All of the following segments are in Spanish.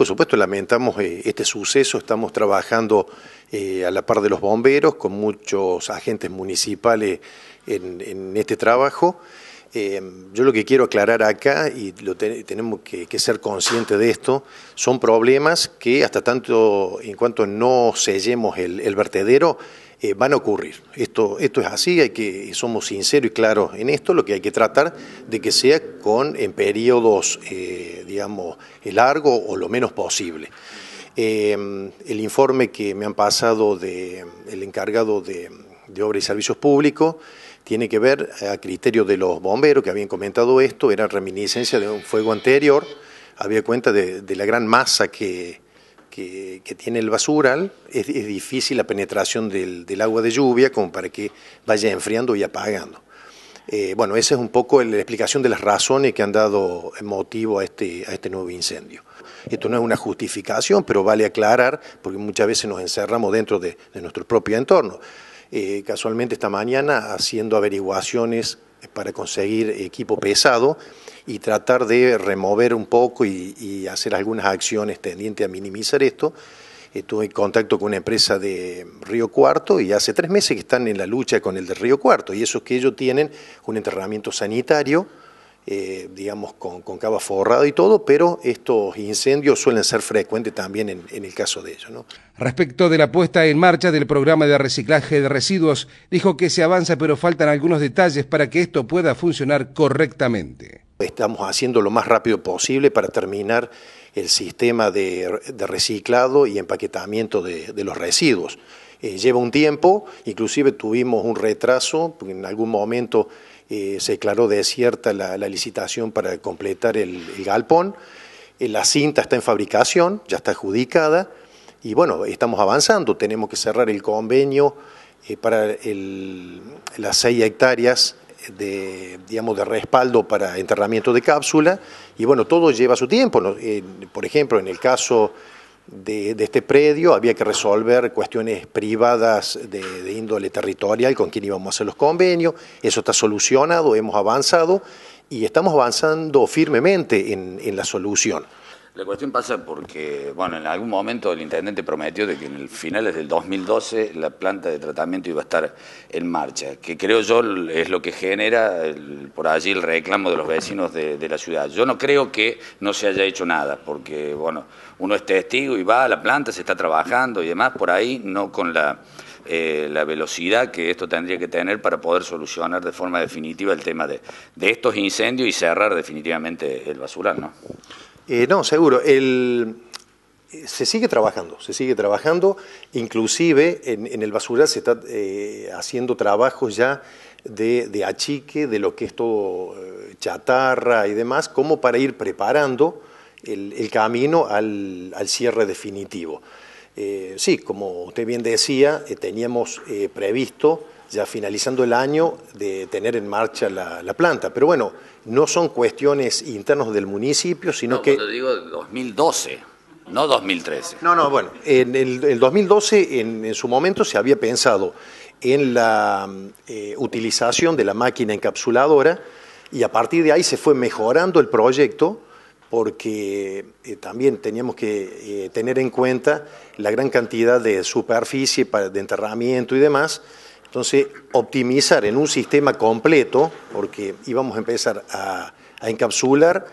Por supuesto, lamentamos eh, este suceso, estamos trabajando eh, a la par de los bomberos, con muchos agentes municipales en, este trabajo. Em, yo lo que quiero aclarar acá, y lo tenemos que, ser conscientes de esto, son problemas que hasta tanto, en cuanto no sellemos el vertedero, eh, van a ocurrir. Esto, esto es así, hay que, somos sinceros y claros en esto, lo que hay que tratar de que sea con, en periodos, eh, digamos, eh, largo o lo menos posible. Em, el informe que me han pasado de el encargado de, de Obras y Servicios Públicos tiene que ver, a criterio de los bomberos que habían comentado esto, era reminiscencia de un fuego anterior, había cuenta de, de la gran masa que, que, tiene el basural, es, difícil la penetración del, del, agua de lluvia como para que vaya enfriando y apagando. Eh, bueno, esa es un poco la explicación de las razones que han dado motivo a este, a este nuevo incendio. Esto no es una justificación, pero vale aclarar, porque muchas veces nos encerramos dentro de, de nuestro propio entorno. Eh, casualmente esta mañana, haciendo averiguaciones para conseguir equipo pesado y tratar de remover un poco y, hacer algunas acciones tendientes a minimizar esto. Estuve en contacto con una empresa de Río Cuarto y hace tres meses que están en la lucha con el de Río Cuarto y eso es que ellos tienen un entrenamiento sanitario eh, digamos, con, cava forrada y todo, pero estos incendios suelen ser frecuentes también en, el caso de ellos. Respecto de la puesta en marcha del programa de reciclaje de residuos, dijo que se avanza, pero faltan algunos detalles para que esto pueda funcionar correctamente. Estamos haciendo lo más rápido posible para terminar el sistema de, reciclado y empaquetamiento de, los residuos. Eh, lleva un tiempo, inclusive tuvimos un retraso, en algún momento eh, se declaró desierta la, licitación para completar el, galpón, eh, la cinta está en fabricación, ya está adjudicada, y bueno, estamos avanzando, tenemos que cerrar el convenio eh, para las seis hectáreas de, digamos, de respaldo para enterramiento de cápsula, y bueno, todo lleva su tiempo, por ejemplo, en el caso de, este predio, había que resolver cuestiones privadas de, índole territorial con quién íbamos a hacer los convenios, eso está solucionado, hemos avanzado y estamos avanzando firmemente en la solución. La cuestión pasa porque, bueno, en algún momento el intendente prometió de que en el finales del 2012 la planta de tratamiento iba a estar en marcha, que creo yo es lo que genera por allí el reclamo de los vecinos de, la ciudad. Yo no creo que no se haya hecho nada, porque, bueno, uno es testigo y va a la planta, se está trabajando y demás, por ahí no con la, eh, velocidad que esto tendría que tener para poder solucionar de forma definitiva el tema de, de estos incendios y cerrar definitivamente el basural, ¿no? Eh, no, seguro. Eh, se sigue trabajando, se sigue trabajando. Inclusive en, el basural se está eh, haciendo trabajos ya de, achique de lo que es todo chatarra y demás, como para ir preparando el, camino al, cierre definitivo. sí, como usted bien decía, teníamos previsto ya finalizando el año de tener en marcha la, planta. Pero bueno, no son cuestiones internas del municipio, sino no, que... Te digo 2012, no 2013. No, no, bueno, en el, 2012 en, su momento se había pensado en la eh, utilización de la máquina encapsuladora y a partir de ahí se fue mejorando el proyecto porque eh, también teníamos que eh, tener en cuenta la gran cantidad de superficie de enterramiento y demás entonces, optimizar en un sistema completo, porque íbamos a empezar a, encapsular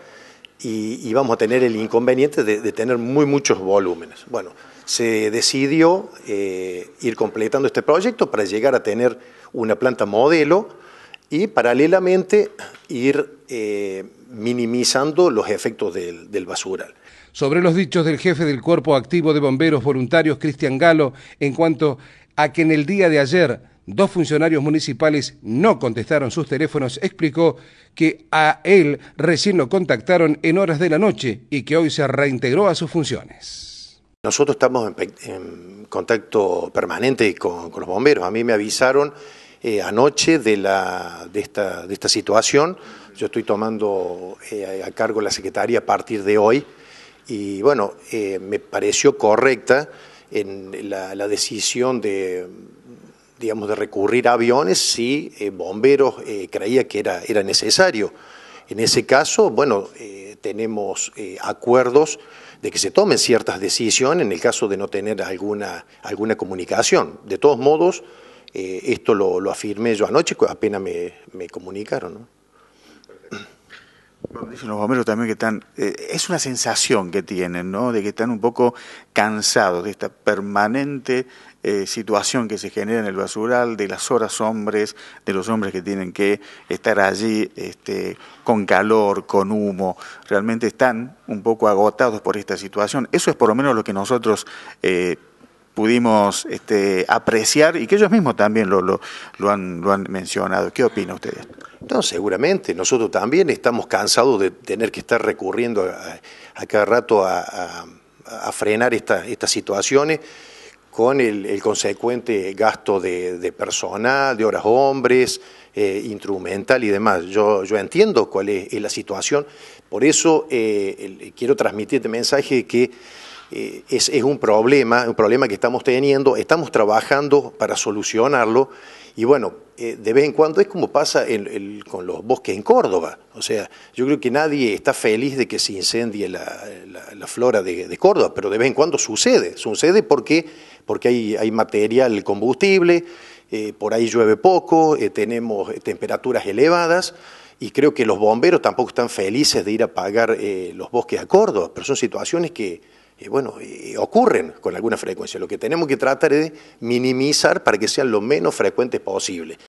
y, íbamos a tener el inconveniente de, tener muy muchos volúmenes. Bueno, se decidió eh, ir completando este proyecto para llegar a tener una planta modelo y paralelamente ir eh, minimizando los efectos del basural. Sobre los dichos del jefe del Cuerpo Activo de Bomberos Voluntarios, Cristian Galo, en cuanto a que en el día de ayer Dos funcionarios municipales no contestaron sus teléfonos, explicó que a él recién lo contactaron en horas de la noche y que hoy se reintegró a sus funciones. Nosotros estamos en, contacto permanente con, los bomberos. A mí me avisaron eh, anoche de, la, de, esta, de, esta, situación. Yo estoy tomando eh, a cargo la Secretaría a partir de hoy y bueno, eh, me pareció correcta en la decisión de digamos, de recurrir a aviones si eh, bomberos eh, creía que era, era, necesario. En ese caso, bueno, eh, tenemos eh, acuerdos de que se tomen ciertas decisiones en el caso de no tener alguna, alguna comunicación. De todos modos, esto lo, lo, afirmé yo anoche, apenas me, me comunicaron. ¿no? dicen los bomberos también que están, eh, es una sensación que tienen, ¿no? De que están un poco cansados de esta permanente eh, situación que se genera en el basural, de las horas hombres, de los hombres que tienen que estar allí este, con calor, con humo, realmente están un poco agotados por esta situación. Eso es por lo menos lo que nosotros eh, pudimos este, apreciar y que ellos mismos también lo, lo, han, mencionado. ¿Qué opina ustedes? No, seguramente. Nosotros también estamos cansados de tener que estar recurriendo a, cada rato a, frenar estas situaciones con el, consecuente gasto de, personal, de horas hombres, eh, instrumental y demás. Yo, yo entiendo cuál es, la situación. Por eso eh, quiero transmitir este mensaje que eh, es, es, un problema, un problema que estamos teniendo, estamos trabajando para solucionarlo y bueno, eh, de vez en cuando es como pasa con los bosques en Córdoba, o sea, yo creo que nadie está feliz de que se incendie la, la, flora de, Córdoba, pero de vez en cuando sucede, sucede porque, porque hay, material combustible, eh, por ahí llueve poco, tenemos temperaturas elevadas y creo que los bomberos tampoco están felices de ir a apagar los bosques a Córdoba, pero son situaciones que y bueno, ocurren con alguna frecuencia. Lo que tenemos que tratar es minimizar para que sean lo menos frecuentes posible.